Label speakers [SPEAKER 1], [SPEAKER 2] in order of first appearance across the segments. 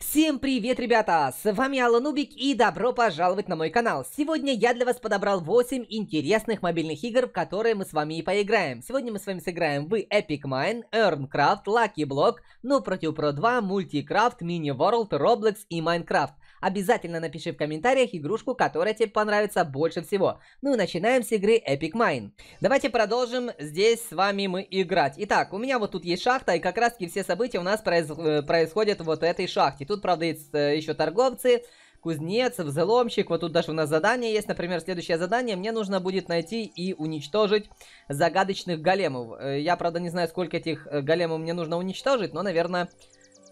[SPEAKER 1] Всем привет, ребята! С вами Алан Убик и добро пожаловать на мой канал. Сегодня я для вас подобрал 8 интересных мобильных игр, в которые мы с вами и поиграем. Сегодня мы с вами сыграем в Epic Mine, Earncraft, Lucky Block, No Pro 2, Multicraft, Mini World, Roblox и Minecraft. Обязательно напиши в комментариях игрушку, которая тебе понравится больше всего. Ну и начинаем с игры Epic Mine. Давайте продолжим здесь с вами мы играть. Итак, у меня вот тут есть шахта, и как раз таки все события у нас произ... Э, происходят вот в этой шахте. Тут, правда, есть э, еще торговцы, кузнец, взломщик. Вот тут даже у нас задание есть. Например, следующее задание. Мне нужно будет найти и уничтожить загадочных големов. Э, я, правда, не знаю, сколько этих големов мне нужно уничтожить, но, наверное,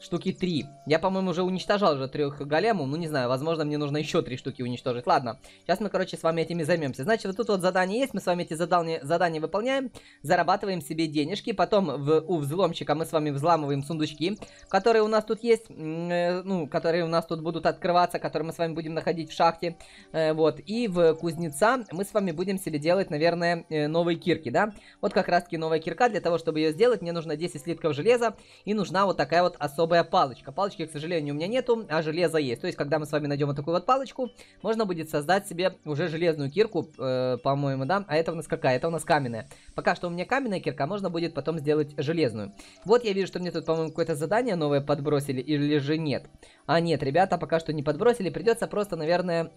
[SPEAKER 1] штуки три. Я, по-моему, уже уничтожал уже трех големов. Ну, не знаю, возможно, мне нужно еще три штуки уничтожить. Ладно, сейчас мы, короче, с вами этими займемся. Значит, вот тут вот задание есть, мы с вами эти задания, задания выполняем, зарабатываем себе денежки. Потом в, у взломщика мы с вами взламываем сундучки, которые у нас тут есть, э, ну, которые у нас тут будут открываться, которые мы с вами будем находить в шахте. Э, вот, и в кузнеца мы с вами будем себе делать, наверное, э, новые кирки, да? Вот как раз-таки новая кирка. Для того, чтобы ее сделать, мне нужно 10 слитков железа и нужна вот такая вот особая особая палочка. Палочки, к сожалению, у меня нету, а железо есть. То есть, когда мы с вами найдем вот такую вот палочку, можно будет создать себе уже железную кирку, э, по-моему, да? А это у нас какая? Это у нас каменная. Пока что у меня каменная кирка, а можно будет потом сделать железную. Вот я вижу, что мне тут, по-моему, какое-то задание новое подбросили или же нет. А нет, ребята, пока что не подбросили, придется просто, наверное...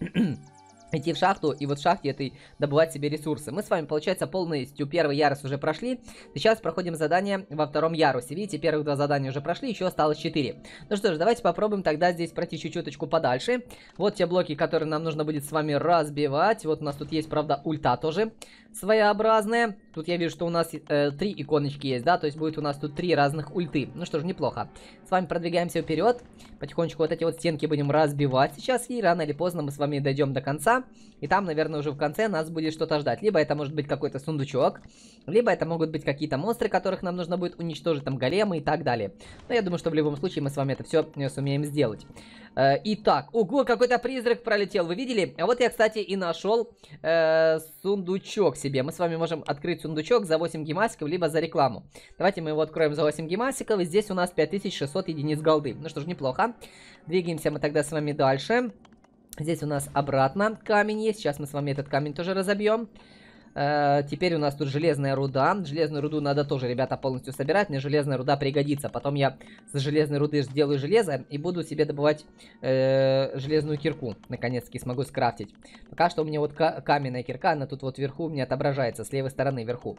[SPEAKER 1] идти в шахту и вот в шахте этой добывать себе ресурсы. Мы с вами, получается, полностью первый ярус уже прошли. Сейчас проходим задание во втором ярусе. Видите, первых два задания уже прошли, еще осталось 4. Ну что ж, давайте попробуем тогда здесь пройти чуть-чуточку подальше. Вот те блоки, которые нам нужно будет с вами разбивать. Вот у нас тут есть, правда, ульта тоже своеобразное. Тут я вижу, что у нас э, три иконочки есть, да, то есть будет у нас тут три разных ульты. Ну что ж, неплохо. С вами продвигаемся вперед. Потихонечку вот эти вот стенки будем разбивать сейчас, и рано или поздно мы с вами дойдем до конца. И там, наверное, уже в конце нас будет что-то ждать. Либо это может быть какой-то сундучок, либо это могут быть какие-то монстры, которых нам нужно будет уничтожить, там, големы и так далее. Но я думаю, что в любом случае мы с вами это все э, сумеем сделать. Э, итак, ого, какой-то призрак пролетел, вы видели? А вот я, кстати, и нашел э, сундучок себе. Мы с вами можем открыть сундучок за 8 гемасиков, либо за рекламу. Давайте мы его откроем за 8 гемасиков. И здесь у нас 5600 единиц голды. Ну что ж, неплохо. Двигаемся мы тогда с вами дальше. Здесь у нас обратно камень есть. Сейчас мы с вами этот камень тоже разобьем. Э, теперь у нас тут железная руда. Железную руду надо тоже, ребята, полностью собирать. Мне железная руда пригодится. Потом я с железной руды сделаю железо и буду себе добывать э, железную кирку. Наконец-таки смогу скрафтить. Пока что у меня вот каменная кирка, она тут вот вверху мне отображается, с левой стороны вверху.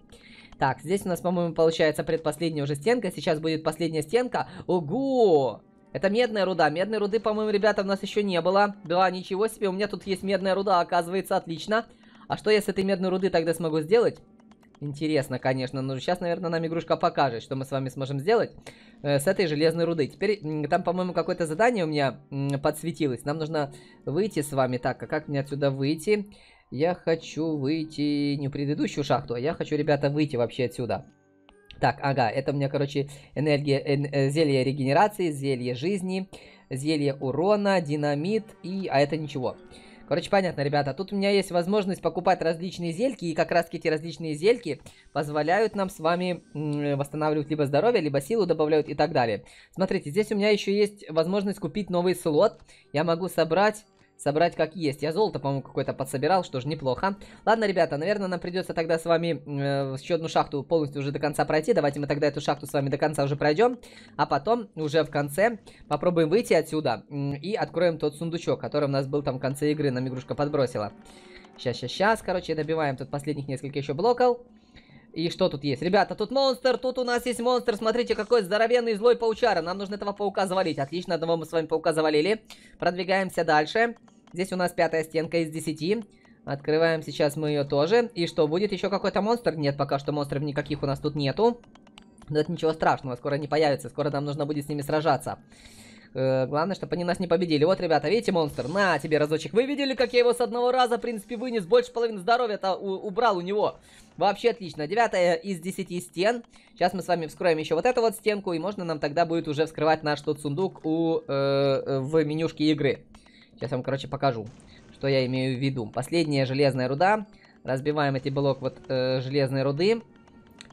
[SPEAKER 1] Так, здесь у нас, по-моему, получается предпоследняя уже стенка. Сейчас будет последняя стенка. Ого! Это медная руда. Медной руды, по-моему, ребята, у нас еще не было. Да, ничего себе, у меня тут есть медная руда, оказывается, отлично. Отлично. А что я с этой медной руды тогда смогу сделать? Интересно, конечно, но сейчас, наверное, нам игрушка покажет, что мы с вами сможем сделать э, с этой железной руды. Теперь там, по-моему, какое-то задание у меня подсветилось. Нам нужно выйти с вами. Так, а как мне отсюда выйти? Я хочу выйти не в предыдущую шахту, а я хочу, ребята, выйти вообще отсюда. Так, ага, это у меня, короче, энергия, э, э зелье регенерации, зелье жизни, зелье урона, динамит и... А это ничего. Ничего. Короче, понятно, ребята. Тут у меня есть возможность покупать различные зельки, и как раз эти различные зельки позволяют нам с вами восстанавливать либо здоровье, либо силу добавляют и так далее. Смотрите, здесь у меня еще есть возможность купить новый слот. Я могу собрать собрать как есть. Я золото, по-моему, какое-то подсобирал, что же неплохо. Ладно, ребята, наверное, нам придется тогда с вами э, еще одну шахту полностью уже до конца пройти. Давайте мы тогда эту шахту с вами до конца уже пройдем. А потом уже в конце попробуем выйти отсюда и откроем тот сундучок, который у нас был там в конце игры, нам игрушка подбросила. Сейчас, сейчас, сейчас, короче, добиваем тут последних несколько еще блоков. И что тут есть? Ребята, тут монстр, тут у нас есть монстр. Смотрите, какой здоровенный злой паучара. Нам нужно этого паука завалить. Отлично, одного мы с вами паука завалили. Продвигаемся дальше. Дальше. Здесь у нас пятая стенка из десяти. Открываем сейчас мы ее тоже. И что, будет еще какой-то монстр? Нет, пока что монстров никаких у нас тут нету. Но это ничего страшного, скоро не появятся, скоро нам нужно будет с ними сражаться. Э, главное, чтобы они нас не победили. Вот, ребята, видите монстр? На тебе разочек. Вы видели, как я его с одного раза, в принципе, вынес? Больше половины здоровья-то убрал у него. Вообще отлично. Девятая из десяти стен. Сейчас мы с вами вскроем еще вот эту вот стенку, и можно нам тогда будет уже вскрывать наш тот сундук у, э, в менюшке игры. Сейчас вам, короче, покажу, что я имею в виду. Последняя железная руда. Разбиваем эти блок вот э, железной руды.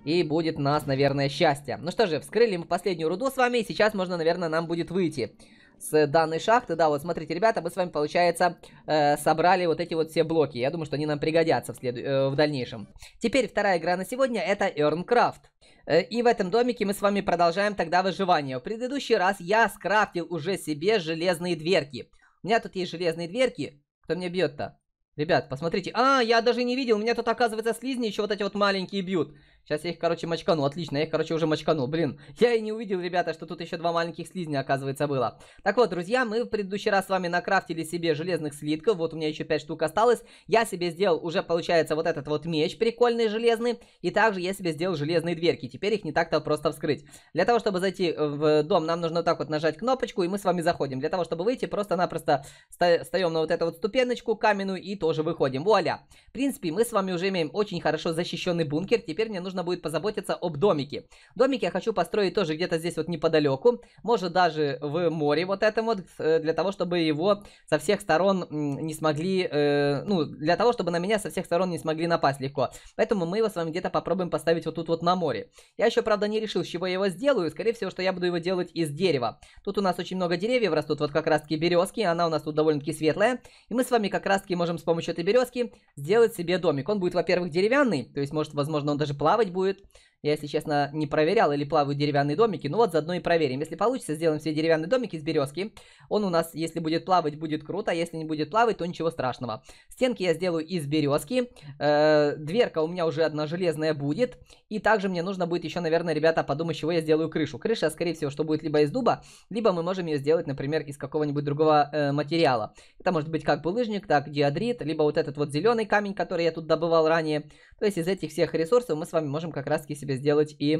[SPEAKER 1] И будет нас, наверное, счастье. Ну что же, вскрыли мы последнюю руду с вами. И сейчас можно, наверное, нам будет выйти с данной шахты. Да, вот смотрите, ребята, мы с вами, получается, э, собрали вот эти вот все блоки. Я думаю, что они нам пригодятся в, след... э, в дальнейшем. Теперь вторая игра на сегодня это Earncraft. Э, и в этом домике мы с вами продолжаем тогда выживание. В предыдущий раз я скрафтил уже себе железные дверки. У меня тут есть железные дверки. Кто меня бьет-то? Ребят, посмотрите. А, я даже не видел. У меня тут, оказывается, слизни еще вот эти вот маленькие бьют. Сейчас я их, короче, мочканул Отлично, я их, короче, уже мочканул. Блин, я и не увидел, ребята, что тут еще два маленьких слизня, оказывается, было. Так вот, друзья, мы в предыдущий раз с вами накрафтили себе железных слитков. Вот у меня еще 5 штук осталось. Я себе сделал уже, получается, вот этот вот меч прикольный железный. И также я себе сделал железные дверки. Теперь их не так-то просто вскрыть. Для того, чтобы зайти в дом, нам нужно так вот нажать кнопочку, и мы с вами заходим. Для того, чтобы выйти, просто-напросто встаем на вот эту вот ступеночку каменную и тоже выходим. Вуаля! В принципе, мы с вами уже имеем очень хорошо защищенный бункер. Теперь мне нужно нужно будет позаботиться об домике. Домик я хочу построить тоже где-то здесь вот неподалеку, может даже в море вот этом вот, э, для того, чтобы его со всех сторон не смогли, э, ну, для того, чтобы на меня со всех сторон не смогли напасть легко. Поэтому мы его с вами где-то попробуем поставить вот тут вот на море. Я еще, правда, не решил, с чего я его сделаю, скорее всего, что я буду его делать из дерева. Тут у нас очень много деревьев растут, вот как раз-таки березки, она у нас тут довольно-таки светлая, и мы с вами как раз-таки можем с помощью этой березки сделать себе домик. Он будет, во-первых, деревянный, то есть, может, возможно, он даже плавает, плавать будет я, если честно, не проверял, или плавают деревянные домики. Ну вот, заодно и проверим. Если получится, сделаем все деревянные домики из березки. Он у нас, если будет плавать, будет круто. А если не будет плавать, то ничего страшного. Стенки я сделаю из березки. Э дверка у меня уже одна железная будет. И также мне нужно будет еще, наверное, ребята, подумать, чего я сделаю крышу. Крыша, скорее всего, что будет либо из дуба, либо мы можем ее сделать, например, из какого-нибудь другого э, материала. Это может быть как булыжник, так диадрит, либо вот этот вот зеленый камень, который я тут добывал ранее. То есть из этих всех ресурсов мы с вами можем как раз-таки себе принципе, сделать и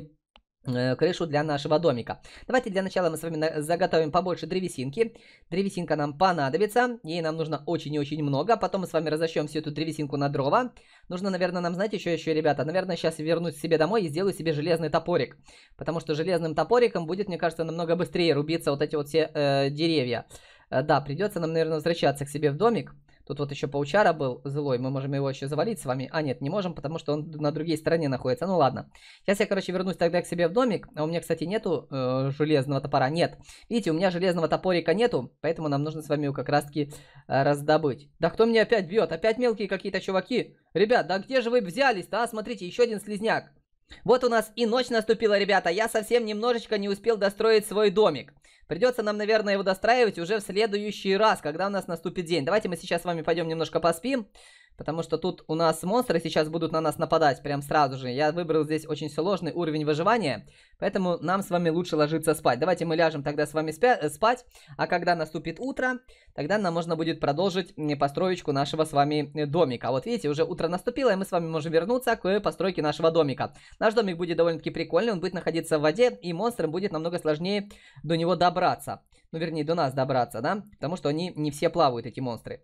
[SPEAKER 1] э, крышу для нашего домика. Давайте для начала мы с вами заготовим побольше древесинки. Древесинка нам понадобится, ей нам нужно очень и очень много. Потом мы с вами разощем всю эту древесинку на дрова. Нужно, наверное, нам, знаете, еще еще, ребята, наверное, сейчас вернусь себе домой и сделаю себе железный топорик. Потому что железным топориком будет, мне кажется, намного быстрее рубиться вот эти вот все э, деревья. Э, да, придется нам, наверное, возвращаться к себе в домик. Тут вот еще паучара был злой, мы можем его еще завалить с вами. А нет, не можем, потому что он на другой стороне находится. Ну ладно. Сейчас я, короче, вернусь тогда к себе в домик. А у меня, кстати, нету э, железного топора. Нет. Видите, у меня железного топорика нету, поэтому нам нужно с вами его как раз-таки э, раздобыть. Да кто мне опять бьет? Опять мелкие какие-то чуваки. Ребят, да где же вы взялись-то? А, смотрите, еще один слизняк. Вот у нас и ночь наступила, ребята. Я совсем немножечко не успел достроить свой домик. Придется нам, наверное, его достраивать уже в следующий раз, когда у нас наступит день. Давайте мы сейчас с вами пойдем немножко поспим. Потому что тут у нас монстры сейчас будут на нас нападать прям сразу же. Я выбрал здесь очень сложный уровень выживания, поэтому нам с вами лучше ложиться спать. Давайте мы ляжем тогда с вами спя э, спать, а когда наступит утро, тогда нам можно будет продолжить построечку нашего с вами э, домика. А вот видите, уже утро наступило, и мы с вами можем вернуться к постройке нашего домика. Наш домик будет довольно-таки прикольный, он будет находиться в воде, и монстрам будет намного сложнее до него добраться добраться. Ну, вернее, до нас добраться, да? Потому что они не все плавают, эти монстры.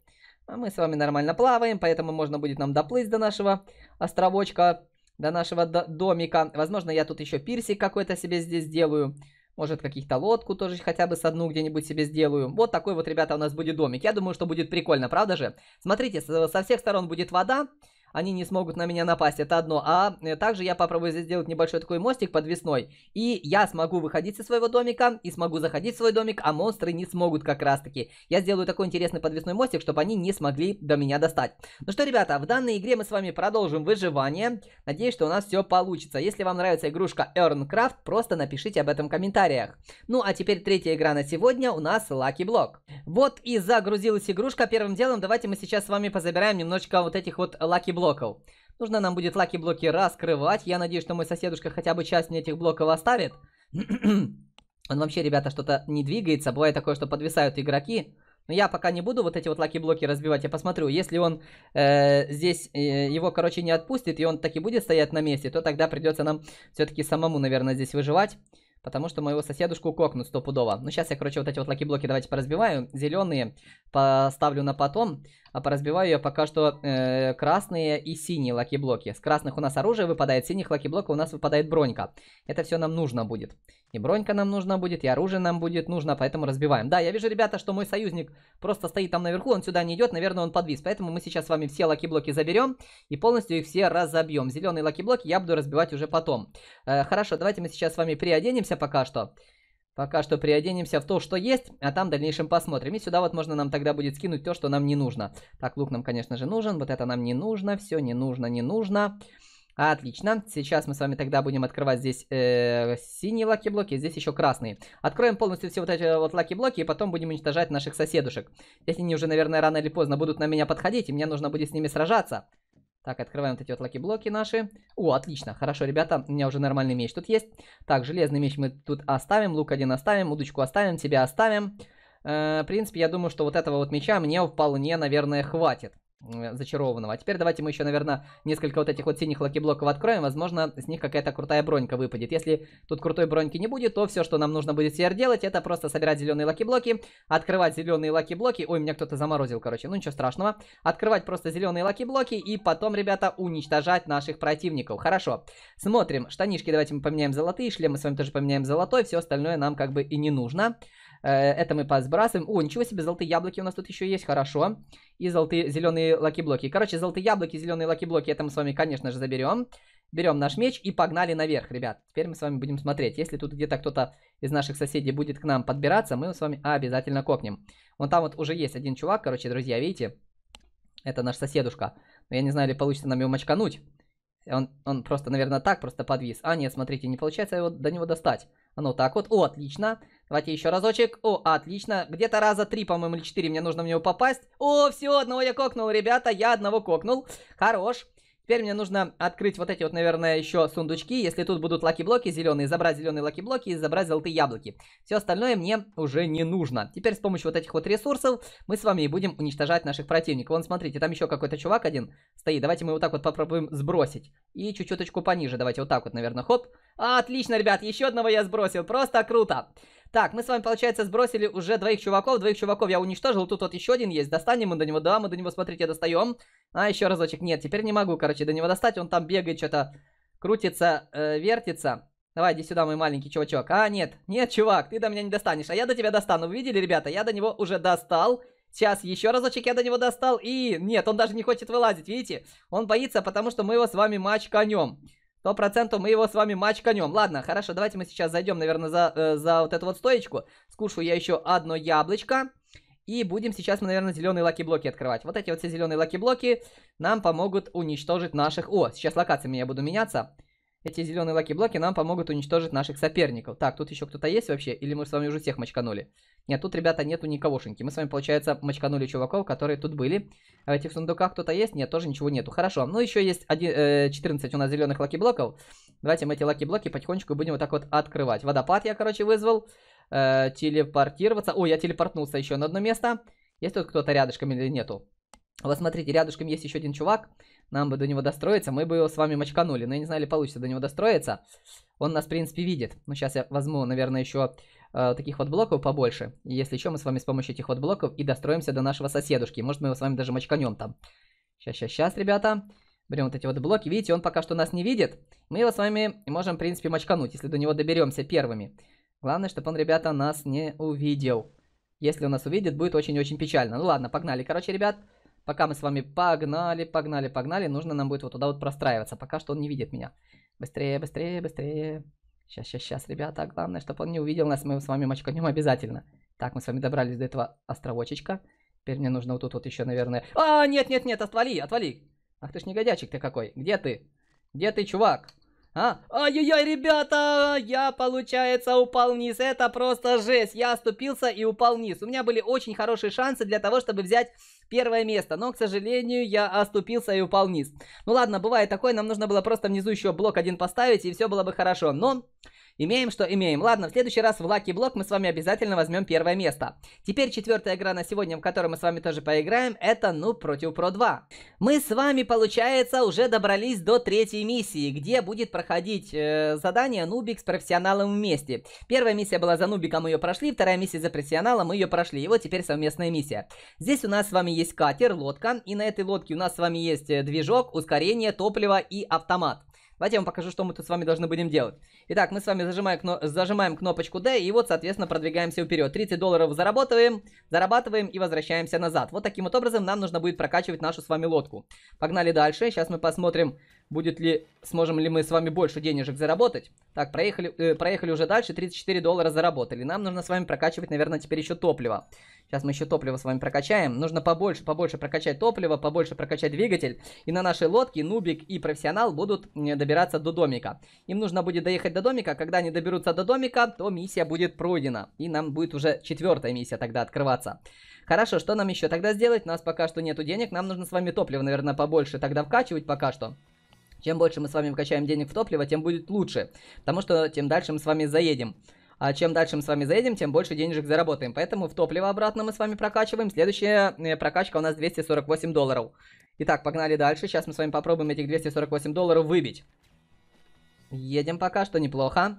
[SPEAKER 1] А мы с вами нормально плаваем, поэтому можно будет нам доплыть до нашего островочка, до нашего до домика. Возможно, я тут еще пирсик какой-то себе здесь сделаю. Может, каких-то лодку тоже хотя бы с одну где-нибудь себе сделаю. Вот такой вот, ребята, у нас будет домик. Я думаю, что будет прикольно, правда же? Смотрите, со, со всех сторон будет вода они не смогут на меня напасть, это одно. А э, также я попробую здесь сделать небольшой такой мостик подвесной, и я смогу выходить из своего домика, и смогу заходить в свой домик, а монстры не смогут как раз таки. Я сделаю такой интересный подвесной мостик, чтобы они не смогли до меня достать. Ну что, ребята, в данной игре мы с вами продолжим выживание. Надеюсь, что у нас все получится. Если вам нравится игрушка Earncraft, просто напишите об этом в комментариях. Ну а теперь третья игра на сегодня у нас Lucky Block. Вот и загрузилась игрушка. Первым делом давайте мы сейчас с вами позабираем немножечко вот этих вот Lucky Block блоков. Нужно нам будет лаки-блоки раскрывать. Я надеюсь, что мой соседушка хотя бы часть мне этих блоков оставит. Он вообще, ребята, что-то не двигается. Бывает такое, что подвисают игроки. Но я пока не буду вот эти вот лаки-блоки разбивать. Я посмотрю, если он э, здесь э, его, короче, не отпустит, и он таки будет стоять на месте, то тогда придется нам все-таки самому, наверное, здесь выживать. Потому что моего соседушку кокнут стопудово. Ну, сейчас я, короче, вот эти вот лаки-блоки давайте поразбиваю. Зеленые поставлю на потом а поразбиваю я пока что э, красные и синие лаки-блоки. С красных у нас оружие выпадает, синих лаки блока у нас выпадает бронька. Это все нам нужно будет. И бронька нам нужна будет, и оружие нам будет нужно, поэтому разбиваем. Да, я вижу, ребята, что мой союзник просто стоит там наверху, он сюда не идет, наверное, он подвис. Поэтому мы сейчас с вами все лаки-блоки заберем и полностью их все разобьем. Зеленые лаки-блоки я буду разбивать уже потом. Э, хорошо, давайте мы сейчас с вами приоденемся пока что. Пока что приоденемся в то, что есть, а там в дальнейшем посмотрим. И сюда вот можно нам тогда будет скинуть то, что нам не нужно. Так, лук нам, конечно же, нужен. Вот это нам не нужно. Все не нужно, не нужно. Отлично. Сейчас мы с вами тогда будем открывать здесь э, синие лаки-блоки, а здесь еще красные. Откроем полностью все вот эти вот лаки-блоки, и потом будем уничтожать наших соседушек. Если они уже, наверное, рано или поздно будут на меня подходить, и мне нужно будет с ними сражаться. Так, открываем вот эти вот лаки-блоки наши. О, отлично, хорошо, ребята, у меня уже нормальный меч тут есть. Так, железный меч мы тут оставим, лук один оставим, удочку оставим, тебя оставим. Э, в принципе, я думаю, что вот этого вот меча мне вполне, наверное, хватит. Э, зачарованного. А теперь давайте мы еще, наверное, несколько вот этих вот синих лаки-блоков откроем. Возможно, с них какая-то крутая бронька выпадет. Если тут крутой броньки не будет, то все, что нам нужно будет теперь делать, это просто собирать зеленые лаки-блоки, открывать зеленые лаки-блоки. Ой, меня кто-то заморозил, короче. Ну, ничего страшного. Открывать просто зеленые лаки-блоки и потом, ребята, уничтожать наших противников. Хорошо. Смотрим. Штанишки давайте мы поменяем золотые, шлем мы с вами тоже поменяем золотой. Все остальное нам как бы и не нужно. Нужно. Э, это мы посбрасываем. О, ничего себе, золотые яблоки у нас тут еще есть, хорошо. И золотые, зеленые лаки-блоки. Короче, золотые яблоки, зеленые лаки-блоки, это мы с вами, конечно же, заберем. Берем наш меч и погнали наверх, ребят. Теперь мы с вами будем смотреть. Если тут где-то кто-то из наших соседей будет к нам подбираться, мы с вами обязательно копнем. Вон там вот уже есть один чувак, короче, друзья, видите? Это наш соседушка. Но я не знаю, ли получится нам его мочкануть. Он, он просто, наверное, так просто подвис. А, нет, смотрите, не получается его до него достать. Оно так вот. О, отлично. Давайте еще разочек. О, отлично. Где-то раза три, по-моему, или четыре мне нужно в него попасть. О, все, одного я кокнул, ребята. Я одного кокнул. Хорош. Теперь мне нужно открыть вот эти вот, наверное, еще сундучки. Если тут будут лаки-блоки зеленые, забрать зеленые лаки-блоки и забрать золотые яблоки. Все остальное мне уже не нужно. Теперь с помощью вот этих вот ресурсов мы с вами и будем уничтожать наших противников. Вон, смотрите, там еще какой-то чувак один стоит. Давайте мы вот так вот попробуем сбросить. И чуть-чуточку пониже. Давайте вот так вот, наверное, хоп. Отлично, ребят, еще одного я сбросил. Просто круто. Так, мы с вами, получается, сбросили уже двоих чуваков. Двоих чуваков я уничтожил. Тут вот еще один есть. Достанем мы до него. Да, мы до него, смотрите, достаем. А, еще разочек. Нет, теперь не могу, короче, до него достать. Он там бегает, что-то крутится, э, вертится. Давай, иди сюда, мой маленький чувачок. А, нет, нет, чувак, ты до меня не достанешь. А я до тебя достану. Вы видели, ребята? Я до него уже достал. Сейчас еще разочек я до него достал. И нет, он даже не хочет вылазить, видите? Он боится, потому что мы его с вами матч конем Сто процентов мы его с вами мачканем. Ладно, хорошо, давайте мы сейчас зайдем, наверное, за, э, за вот эту вот стоечку. Скушу я еще одно яблочко. И будем сейчас мы, наверное, зеленые лаки-блоки открывать. Вот эти вот все зеленые лаки-блоки нам помогут уничтожить наших... О, сейчас локация меня буду меняться. Эти зеленые лаки-блоки нам помогут уничтожить наших соперников. Так, тут еще кто-то есть вообще? Или мы с вами уже всех мочканули? Нет, тут, ребята, нету никогошеньки. Мы с вами, получается, мочканули чуваков, которые тут были. А в этих сундуках кто-то есть? Нет, тоже ничего нету. Хорошо. Ну, еще есть один, э, 14 у нас зеленых лаки-блоков. Давайте мы эти лаки-блоки потихонечку будем вот так вот открывать. Водопад я, короче, вызвал. Э, телепортироваться. О, я телепортнулся еще на одно место. Есть тут кто-то рядышком или нету? Вот смотрите, рядышком есть еще один чувак. Нам бы до него достроиться. Мы бы его с вами мочканули. Но ну, я не знаю, ли получится до него достроиться. Он нас, в принципе, видит. Ну, сейчас я возьму, наверное, еще э, таких вот блоков побольше. если еще, мы с вами с помощью этих вот блоков и достроимся до нашего соседушки. Может, мы его с вами даже мочканем там. Сейчас, сейчас, сейчас, ребята. Берем вот эти вот блоки. Видите, он пока что нас не видит. Мы его с вами можем, в принципе, мочкануть, если до него доберемся первыми. Главное, чтобы он, ребята, нас не увидел. Если он нас увидит, будет очень-очень печально. Ну ладно, погнали, короче, Ребят. Пока мы с вами погнали, погнали, погнали, нужно нам будет вот туда вот простраиваться. Пока что он не видит меня. Быстрее, быстрее, быстрее. Сейчас, сейчас, сейчас, ребята. Главное, чтобы он не увидел нас, мы с вами мочканем обязательно. Так, мы с вами добрались до этого островочечка. Теперь мне нужно вот тут вот еще, наверное... А, нет, нет, нет, отвали, отвали. Ах ты ж негодячик ты какой. Где ты? Где ты, чувак? А? Ой-ой-ой, ребята, я, получается, упал вниз. Это просто жесть. Я оступился и упал вниз. У меня были очень хорошие шансы для того, чтобы взять первое место. Но, к сожалению, я оступился и упал вниз. Ну ладно, бывает такое. Нам нужно было просто внизу еще блок один поставить, и все было бы хорошо. Но... Имеем, что имеем. Ладно, в следующий раз в Lucky Block мы с вами обязательно возьмем первое место. Теперь четвертая игра на сегодня, в которой мы с вами тоже поиграем, это ну против Pro 2. Мы с вами, получается, уже добрались до третьей миссии, где будет проходить э, задание Нубик с профессионалом вместе. Первая миссия была за Нубиком, мы ее прошли, вторая миссия за профессионалом, мы ее прошли. И вот теперь совместная миссия. Здесь у нас с вами есть катер, лодка, и на этой лодке у нас с вами есть э, движок, ускорение, топливо и автомат. Давайте я вам покажу, что мы тут с вами должны будем делать. Итак, мы с вами зажимаем, кно... зажимаем кнопочку D, и вот, соответственно, продвигаемся вперед. 30 долларов зарабатываем, зарабатываем и возвращаемся назад. Вот таким вот образом нам нужно будет прокачивать нашу с вами лодку. Погнали дальше. Сейчас мы посмотрим, будет ли, сможем ли мы с вами больше денежек заработать. Так, проехали, э, проехали уже дальше, 34 доллара заработали. Нам нужно с вами прокачивать, наверное, теперь еще топливо. Сейчас мы еще топливо с вами прокачаем. Нужно побольше, побольше прокачать топливо, побольше прокачать двигатель. И на нашей лодке Нубик и Профессионал будут э, добираться до домика. Им нужно будет доехать до домика. Когда они доберутся до домика, то миссия будет пройдена. И нам будет уже четвертая миссия тогда открываться. Хорошо, что нам еще тогда сделать? У нас пока что нету денег. Нам нужно с вами топливо, наверное, побольше тогда вкачивать пока что. Чем больше мы с вами вкачаем денег в топливо, тем будет лучше. Потому что тем дальше мы с вами заедем. А чем дальше мы с вами заедем, тем больше денежек заработаем. Поэтому в топливо обратно мы с вами прокачиваем. Следующая э, прокачка у нас 248 долларов. Итак, погнали дальше. Сейчас мы с вами попробуем этих 248 долларов выбить. Едем пока что неплохо.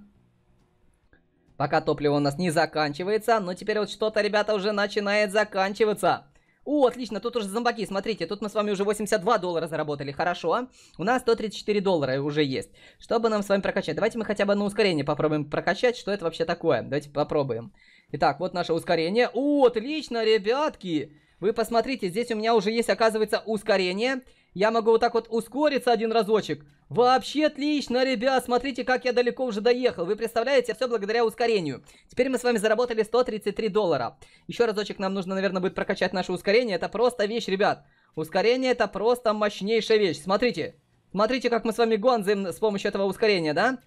[SPEAKER 1] Пока топливо у нас не заканчивается. Но теперь вот что-то, ребята, уже начинает заканчиваться. О, отлично, тут уже зомбаки, смотрите, тут мы с вами уже 82 доллара заработали, хорошо. У нас 134 доллара уже есть. Чтобы нам с вами прокачать? Давайте мы хотя бы на ускорение попробуем прокачать, что это вообще такое. Давайте попробуем. Итак, вот наше ускорение. О, отлично, ребятки! Вы посмотрите, здесь у меня уже есть, оказывается, ускорение. Я могу вот так вот ускориться один разочек. Вообще отлично, ребят, смотрите, как я далеко уже доехал. Вы представляете, все благодаря ускорению. Теперь мы с вами заработали 133 доллара. Еще разочек нам нужно, наверное, будет прокачать наше ускорение. Это просто вещь, ребят. Ускорение это просто мощнейшая вещь. Смотрите. Смотрите, как мы с вами гонзаем с помощью этого ускорения, да?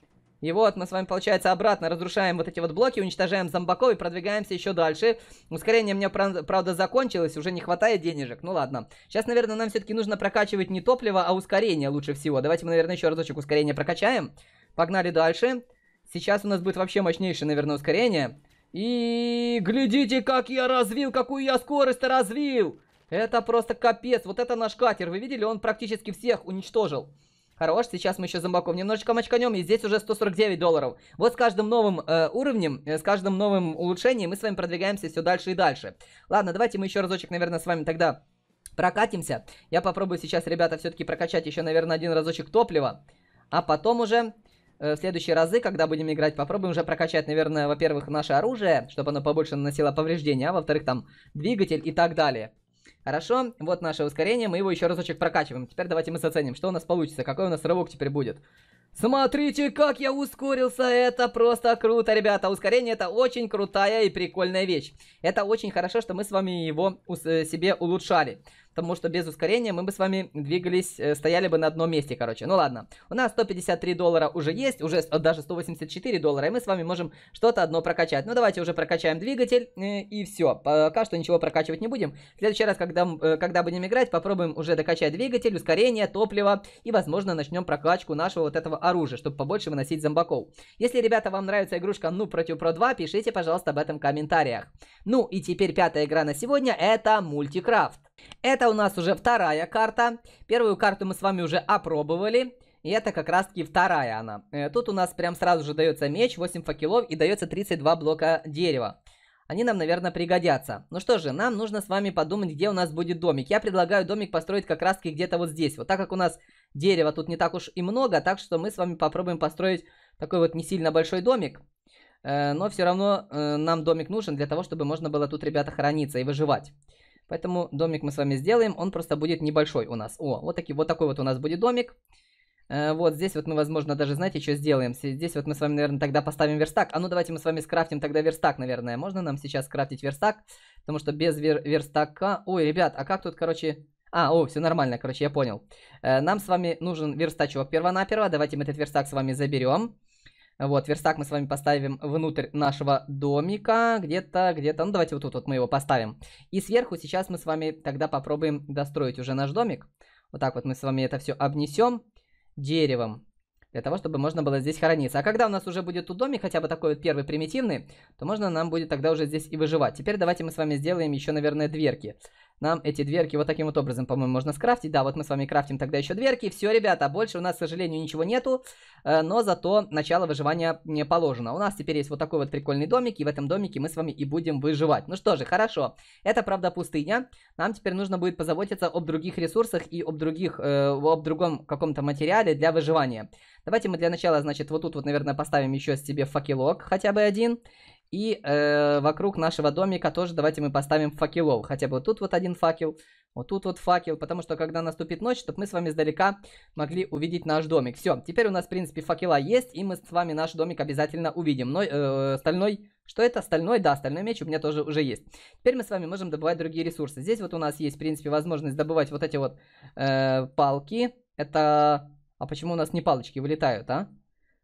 [SPEAKER 1] И вот мы с вами, получается, обратно разрушаем вот эти вот блоки, уничтожаем зомбаков и продвигаемся еще дальше. Ускорение мне, правда, закончилось, уже не хватает денежек. Ну ладно. Сейчас, наверное, нам все-таки нужно прокачивать не топливо, а ускорение лучше всего. Давайте мы, наверное, еще разочек ускорение прокачаем. Погнали дальше. Сейчас у нас будет вообще мощнейшее, наверное, ускорение. И глядите, как я развил, какую я скорость развил! Это просто капец, вот это наш катер, вы видели, он практически всех уничтожил. Хорош, сейчас мы еще зомбаков немножечко мочканем, и здесь уже 149 долларов. Вот с каждым новым э, уровнем, э, с каждым новым улучшением мы с вами продвигаемся все дальше и дальше. Ладно, давайте мы еще разочек, наверное, с вами тогда прокатимся. Я попробую сейчас, ребята, все-таки прокачать еще, наверное, один разочек топлива. А потом уже э, в следующие разы, когда будем играть, попробуем уже прокачать, наверное, во-первых, наше оружие, чтобы оно побольше наносило повреждения, а во-вторых, там, двигатель и так далее. Хорошо, вот наше ускорение, мы его еще разочек прокачиваем. Теперь давайте мы заценим, что у нас получится, какой у нас рывок теперь будет. Смотрите, как я ускорился, это просто круто, ребята. Ускорение это очень крутая и прикольная вещь. Это очень хорошо, что мы с вами его э, себе улучшали. Потому что без ускорения мы бы с вами двигались, э, стояли бы на одном месте, короче. Ну ладно, у нас 153 доллара уже есть, уже э, даже 184 доллара, и мы с вами можем что-то одно прокачать. Ну давайте уже прокачаем двигатель, и все. Пока что ничего прокачивать не будем. В следующий раз, когда, когда будем играть, попробуем уже докачать двигатель, ускорение, топливо, и возможно начнем прокачку нашего вот этого оружия, чтобы побольше выносить зомбаков. Если, ребята, вам нравится игрушка Ну против Про 2, пишите, пожалуйста, об этом в комментариях. Ну и теперь пятая игра на сегодня это Мультикрафт. Это у нас уже вторая карта. Первую карту мы с вами уже опробовали. И это как раз таки вторая она. Э, тут у нас прям сразу же дается меч, 8 факелов и дается 32 блока дерева. Они нам, наверное, пригодятся. Ну что же, нам нужно с вами подумать, где у нас будет домик. Я предлагаю домик построить как раз таки где-то вот здесь. Вот так как у нас дерева тут не так уж и много, так что мы с вами попробуем построить такой вот не сильно большой домик. Э, но все равно э, нам домик нужен для того, чтобы можно было тут, ребята, храниться и выживать. Поэтому домик мы с вами сделаем, он просто будет небольшой у нас. О, вот, таки, вот такой вот у нас будет домик. Э, вот здесь вот мы, возможно, даже, знаете, что сделаем? Здесь вот мы с вами, наверное, тогда поставим верстак. А ну давайте мы с вами скрафтим тогда верстак, наверное. Можно нам сейчас скрафтить верстак? Потому что без вер верстака... Ой, ребят, а как тут, короче... А, о, все нормально, короче, я понял. Э, нам с вами нужен верстачок перво-наперво. Давайте мы этот верстак с вами заберем. Вот, верстак мы с вами поставим внутрь нашего домика. Где-то, где-то, ну давайте вот тут вот мы его поставим. И сверху сейчас мы с вами тогда попробуем достроить уже наш домик. Вот так вот мы с вами это все обнесем деревом. Для того, чтобы можно было здесь храниться. А когда у нас уже будет тут домик, хотя бы такой вот первый примитивный, то можно нам будет тогда уже здесь и выживать. Теперь давайте мы с вами сделаем еще, наверное, дверки нам эти дверки вот таким вот образом, по-моему, можно скрафтить. Да, вот мы с вами крафтим тогда еще дверки. Все, ребята, больше у нас, к сожалению, ничего нету, э, но зато начало выживания не положено. У нас теперь есть вот такой вот прикольный домик, и в этом домике мы с вами и будем выживать. Ну что же, хорошо. Это, правда, пустыня. Нам теперь нужно будет позаботиться об других ресурсах и об других, э, об другом каком-то материале для выживания. Давайте мы для начала, значит, вот тут вот, наверное, поставим еще себе факелок хотя бы один. И э, вокруг нашего домика тоже давайте мы поставим факелов. Хотя бы вот тут вот один факел, вот тут вот факел. Потому что когда наступит ночь, чтобы мы с вами издалека могли увидеть наш домик. Все, теперь у нас, в принципе, факела есть, и мы с вами наш домик обязательно увидим. Но э, стальной... Что это? Стальной? Да, стальной меч у меня тоже уже есть. Теперь мы с вами можем добывать другие ресурсы. Здесь вот у нас есть, в принципе, возможность добывать вот эти вот э, палки. Это... А почему у нас не палочки вылетают, а?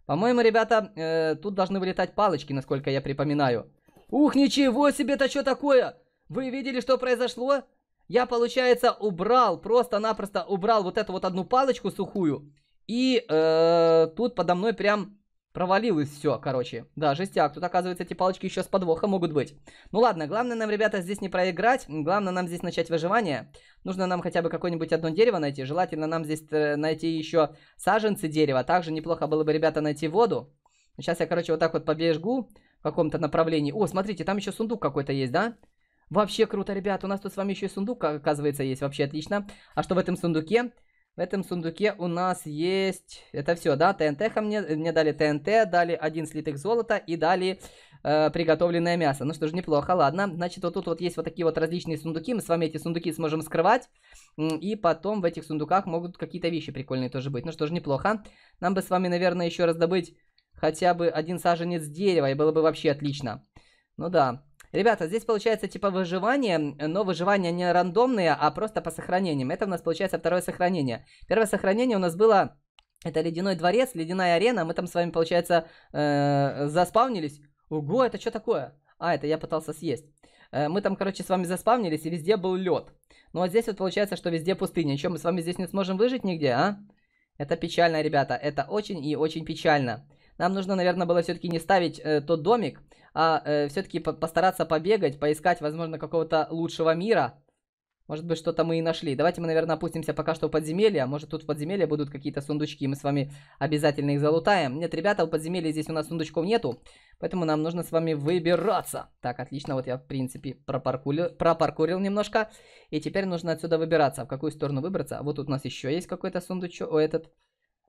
[SPEAKER 1] По-моему, ребята, э, тут должны вылетать палочки, насколько я припоминаю. Ух, ничего себе-то что такое! Вы видели, что произошло? Я, получается, убрал, просто-напросто убрал вот эту вот одну палочку сухую. И э, тут подо мной прям Провалилось все, короче. Да, жестяк. Тут, оказывается, эти палочки еще с подвоха могут быть. Ну ладно, главное нам, ребята, здесь не проиграть. Главное нам здесь начать выживание. Нужно нам хотя бы какое-нибудь одно дерево найти. Желательно нам здесь э, найти еще саженцы дерева. Также неплохо было бы, ребята, найти воду. Сейчас я, короче, вот так вот побежгу в каком-то направлении. О, смотрите, там еще сундук какой-то есть, да? Вообще круто, ребята, У нас тут с вами еще и сундук, оказывается, есть. Вообще отлично. А что в этом сундуке? В этом сундуке у нас есть... Это все, да? ТНТ мне, э, мне дали ТНТ, дали один слитых золота и дали э, приготовленное мясо. Ну что ж, неплохо, ладно. Значит, вот тут вот есть вот такие вот различные сундуки. Мы с вами эти сундуки сможем скрывать. И потом в этих сундуках могут какие-то вещи прикольные тоже быть. Ну что ж, неплохо. Нам бы с вами, наверное, еще раз добыть хотя бы один саженец дерева. И было бы вообще отлично. Ну да. Ребята, здесь получается типа выживание, но выживание не рандомное, а просто по сохранениям. Это у нас получается второе сохранение. Первое сохранение у нас было... Это ледяной дворец, ледяная арена. Мы там с вами, получается, э, заспавнились. Ого, это что такое? А, это я пытался съесть. Э, мы там, короче, с вами заспавнились, и везде был лед. Ну, а здесь вот получается, что везде пустыня. Чем мы с вами здесь не сможем выжить нигде, а? Это печально, ребята. Это очень и очень печально. Нам нужно, наверное, было все-таки не ставить э, тот домик, а э, все-таки по постараться побегать, поискать, возможно, какого-то лучшего мира. Может быть, что-то мы и нашли. Давайте мы, наверное, опустимся пока что в подземелье. А может, тут в подземелье будут какие-то сундучки. Мы с вами обязательно их залутаем. Нет, ребята, в подземелье здесь у нас сундучков нету. Поэтому нам нужно с вами выбираться. Так, отлично. Вот я, в принципе, пропаркурил, пропаркурил немножко. И теперь нужно отсюда выбираться. В какую сторону выбраться? Вот тут у нас еще есть какой-то сундучок. О, этот...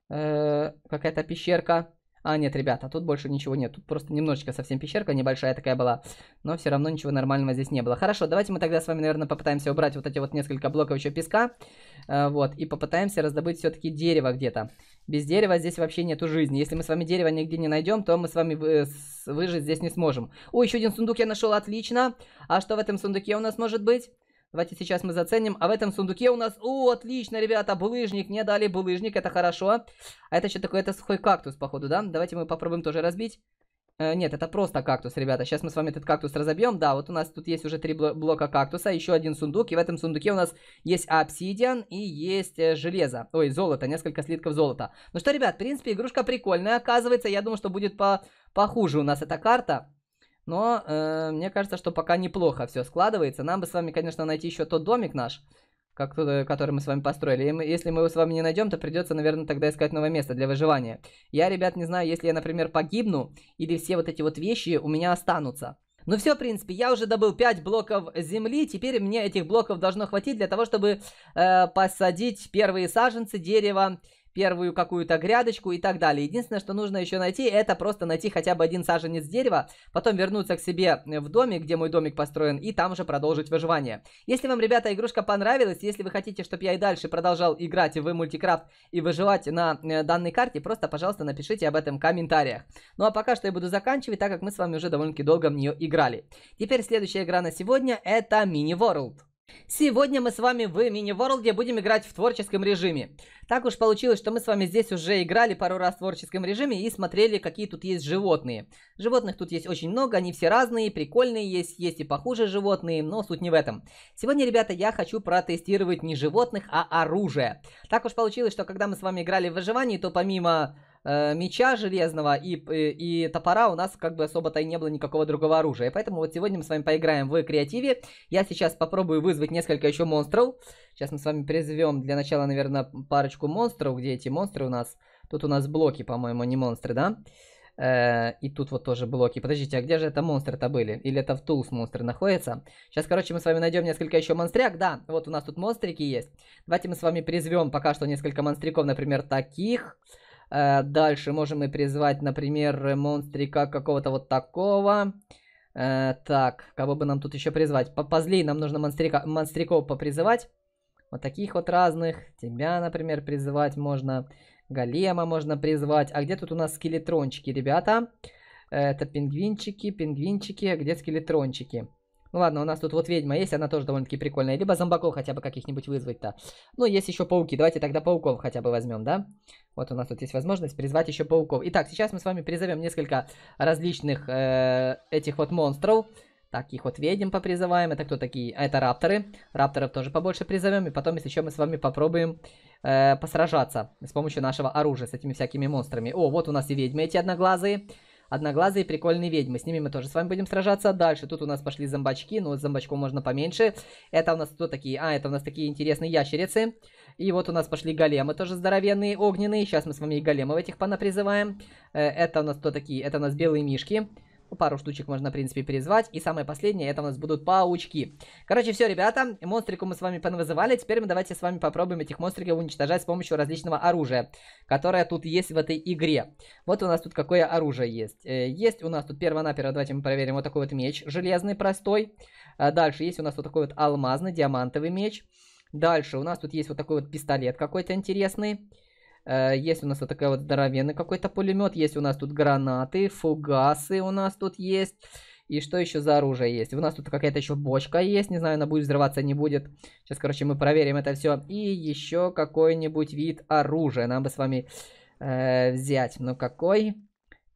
[SPEAKER 1] Э, Какая-то пещерка. А, нет, ребята, тут больше ничего нет. Тут просто немножечко совсем пещерка небольшая такая была. Но все равно ничего нормального здесь не было. Хорошо, давайте мы тогда с вами, наверное, попытаемся убрать вот эти вот несколько блоков еще песка. Э, вот, и попытаемся раздобыть все-таки дерево где-то. Без дерева здесь вообще нету жизни. Если мы с вами дерево нигде не найдем, то мы с вами вы, выжить здесь не сможем. О, еще один сундук я нашел, отлично. А что в этом сундуке у нас может быть? Давайте сейчас мы заценим. А в этом сундуке у нас... О, отлично, ребята, булыжник. Мне дали булыжник, это хорошо. А это что такое? Это сухой кактус, походу, да? Давайте мы попробуем тоже разбить. Э, нет, это просто кактус, ребята. Сейчас мы с вами этот кактус разобьем. Да, вот у нас тут есть уже три блока кактуса, еще один сундук. И в этом сундуке у нас есть обсидиан и есть э, железо. Ой, золото, несколько слитков золота. Ну что, ребят, в принципе, игрушка прикольная оказывается. Я думаю, что будет по похуже у нас эта карта. Но э, мне кажется, что пока неплохо все складывается. Нам бы с вами, конечно, найти еще тот домик наш, как, э, который мы с вами построили. И мы, если мы его с вами не найдем, то придется, наверное, тогда искать новое место для выживания. Я, ребят, не знаю, если я, например, погибну, или все вот эти вот вещи у меня останутся. Ну все, в принципе, я уже добыл 5 блоков земли, теперь мне этих блоков должно хватить для того, чтобы э, посадить первые саженцы дерева первую какую-то грядочку и так далее. Единственное, что нужно еще найти, это просто найти хотя бы один саженец дерева, потом вернуться к себе в домик, где мой домик построен, и там уже продолжить выживание. Если вам, ребята, игрушка понравилась, если вы хотите, чтобы я и дальше продолжал играть в мультикрафт и выживать на э, данной карте, просто, пожалуйста, напишите об этом в комментариях. Ну а пока что я буду заканчивать, так как мы с вами уже довольно-таки долго в нее играли. Теперь следующая игра на сегодня это Mini World. Сегодня мы с вами в мини-ворлде будем играть в творческом режиме. Так уж получилось, что мы с вами здесь уже играли пару раз в творческом режиме и смотрели, какие тут есть животные. Животных тут есть очень много, они все разные, прикольные есть, есть и похуже животные, но суть не в этом. Сегодня, ребята, я хочу протестировать не животных, а оружие. Так уж получилось, что когда мы с вами играли в выживание, то помимо Э, меча железного и, и, э, и топора у нас как бы особо-то и не было никакого другого оружия. Поэтому вот сегодня мы с вами поиграем в креативе. Я сейчас попробую вызвать несколько еще монстров. Сейчас мы с вами призовем для начала, наверное, парочку монстров. Где эти монстры у нас? Тут у нас блоки, по-моему, не монстры, да? Э, и тут вот тоже блоки. Подождите, а где же это монстры-то были? Или это в тулс монстры находятся? Сейчас, короче, мы с вами найдем несколько еще монстряк. Да, вот у нас тут монстрики есть. Давайте мы с вами призвем пока что несколько монстриков, например, таких. Э, дальше можем мы призвать, например, монстрика какого-то вот такого. Э, так, кого бы нам тут еще призвать? Позлей нам нужно монстрика, монстриков попризывать. Вот таких вот разных. Тебя, например, призывать можно. Голема можно призвать. А где тут у нас скелетрончики, ребята? Э, это пингвинчики, пингвинчики. А где скелетрончики? Ну ладно, у нас тут вот ведьма есть, она тоже довольно-таки прикольная. Либо зомбаков хотя бы каких-нибудь вызвать-то. Ну, есть еще пауки. Давайте тогда пауков хотя бы возьмем, да? Вот у нас тут есть возможность призвать еще пауков. Итак, сейчас мы с вами призовем несколько различных э, этих вот монстров. Так, их вот ведьм попризываем. Это кто такие? А это рапторы. Рапторов тоже побольше призовем. И потом, если еще, мы с вами попробуем э, посражаться с помощью нашего оружия, с этими всякими монстрами. О, вот у нас и ведьмы эти одноглазые одноглазые прикольные ведьмы. С ними мы тоже с вами будем сражаться. Дальше тут у нас пошли зомбачки, но ну, с зомбачком можно поменьше. Это у нас кто такие? А, это у нас такие интересные ящерицы. И вот у нас пошли големы тоже здоровенные, огненные. Сейчас мы с вами и големов этих понапризываем. Э, это у нас кто такие? Это у нас белые мишки пару штучек можно, в принципе, призвать И самое последнее, это у нас будут паучки. Короче, все, ребята, монстрику мы с вами понавызывали. Теперь мы давайте с вами попробуем этих монстриков уничтожать с помощью различного оружия, которое тут есть в этой игре. Вот у нас тут какое оружие есть. Э, есть у нас тут перво-наперво, давайте мы проверим, вот такой вот меч железный, простой. Э, дальше есть у нас вот такой вот алмазный, диамантовый меч. Дальше у нас тут есть вот такой вот пистолет какой-то интересный. Э, есть у нас вот такой вот здоровенный какой-то пулемет. Есть у нас тут гранаты, фугасы у нас тут есть. И что еще за оружие есть? У нас тут какая-то еще бочка есть. Не знаю, она будет взрываться, не будет. Сейчас, короче, мы проверим это все. И еще какой-нибудь вид оружия нам бы с вами э, взять. Ну, какой?